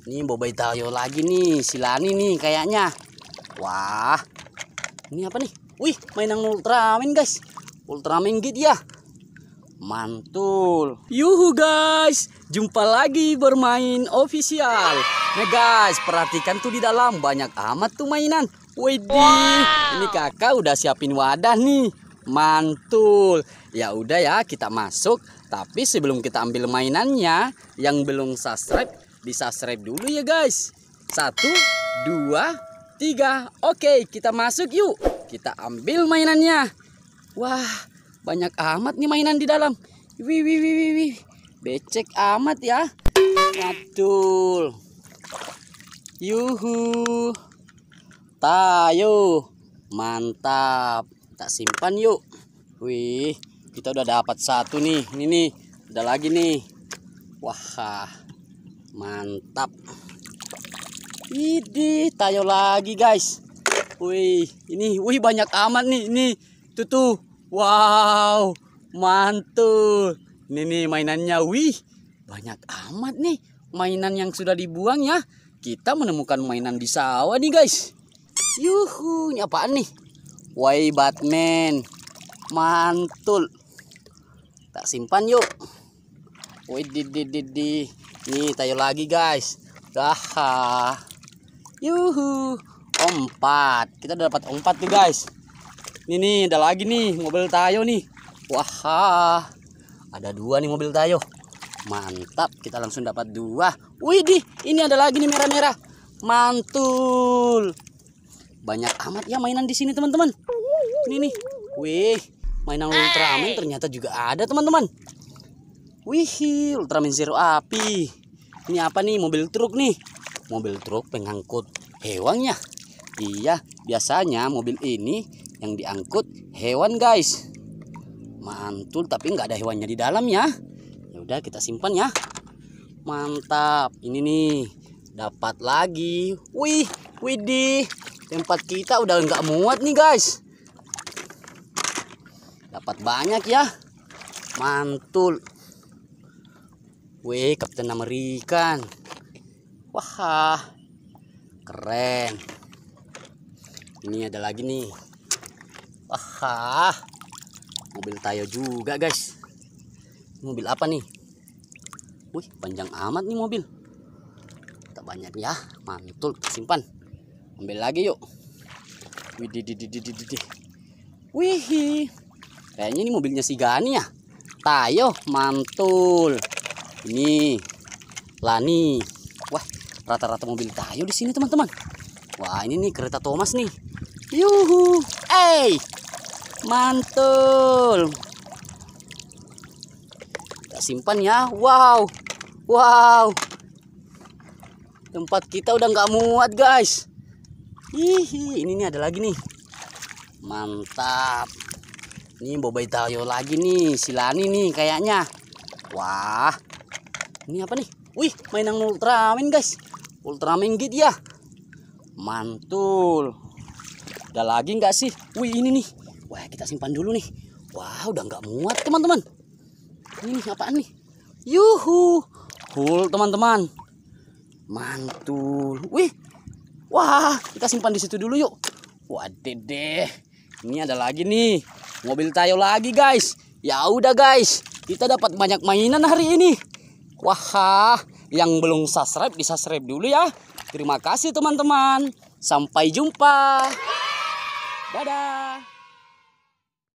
Ini bobai tayo lagi nih, silani nih kayaknya. Wah. Ini apa nih? Wih, mainan Ultraman, guys. Ultraman gitu ya. Mantul. Yuhu, guys. Jumpa lagi bermain official. Nah, guys, perhatikan tuh di dalam banyak amat tuh mainan. Widih, wow. ini kakak udah siapin wadah nih. Mantul. Ya udah ya, kita masuk. Tapi sebelum kita ambil mainannya, yang belum subscribe di subscribe dulu ya guys satu dua tiga oke kita masuk yuk kita ambil mainannya wah banyak amat nih mainan di dalam wih wih wih wih, becek amat ya ngatul yuhu tayo mantap tak simpan yuk wih kita udah dapat satu nih ini nih ada lagi nih wah mantap ini tayo lagi guys wih ini wih banyak amat nih ini tuh tuh wow mantul ini nih mainannya wih banyak amat nih mainan yang sudah dibuang ya kita menemukan mainan di sawah nih guys yuhu ini apaan nih wih batman mantul tak simpan yuk wih di di di, di. Nih tayo lagi guys. Dah. Yuhu. 4. Kita udah dapat empat nih guys. Nih nih ada lagi nih mobil tayo nih. Wah. Ada dua nih mobil tayo. Mantap. Kita langsung dapat dua. wih di Ini ada lagi nih merah-merah. Mantul. Banyak amat ya mainan di sini teman-teman. Ini nih. Wih. Mainan Ultraman ternyata juga ada teman-teman. Wih, Ultraman Zero api. Ini apa nih? Mobil truk nih. Mobil truk pengangkut hewannya. Iya, biasanya mobil ini yang diangkut hewan, guys. Mantul, tapi nggak ada hewannya di dalam ya. Ya udah kita simpan ya. Mantap. Ini nih dapat lagi. Wih, widih. Tempat kita udah nggak muat nih, guys. Dapat banyak ya. Mantul. Wih, Kapten Amerika, Wah, keren. Ini ada lagi nih. Wah, mobil Tayo juga guys. Mobil apa nih? Wih, panjang amat nih mobil. Tak banyak ya, mantul, simpan. Ambil lagi yuk. Wih, di, di, di, di, di. Wih, kayaknya ini mobilnya si Gani ya. Tayo, mantul ini Lani wah rata-rata mobil Tayo di sini teman-teman wah ini nih kereta Thomas nih yuhu eh hey, mantul kita simpan ya wow wow tempat kita udah nggak muat guys Hihi, ini nih ada lagi nih mantap ini bobai tayo lagi nih silani nih kayaknya wah ini apa nih? Wih, mainan Ultraman guys. Ultraman git ya. Mantul. Udah lagi nggak sih? Wih, ini nih. Wah, kita simpan dulu nih. Wah, udah nggak muat teman-teman. Ini nih, apaan nih? Yuhu. Full teman-teman. Mantul. Wih. Wah, kita simpan di situ dulu yuk. wadid deh. Ini ada lagi nih. Mobil tayo lagi guys. Ya udah guys, kita dapat banyak mainan hari ini. Wah, yang belum subscribe, di subscribe dulu ya. Terima kasih teman-teman. Sampai jumpa. Dadah.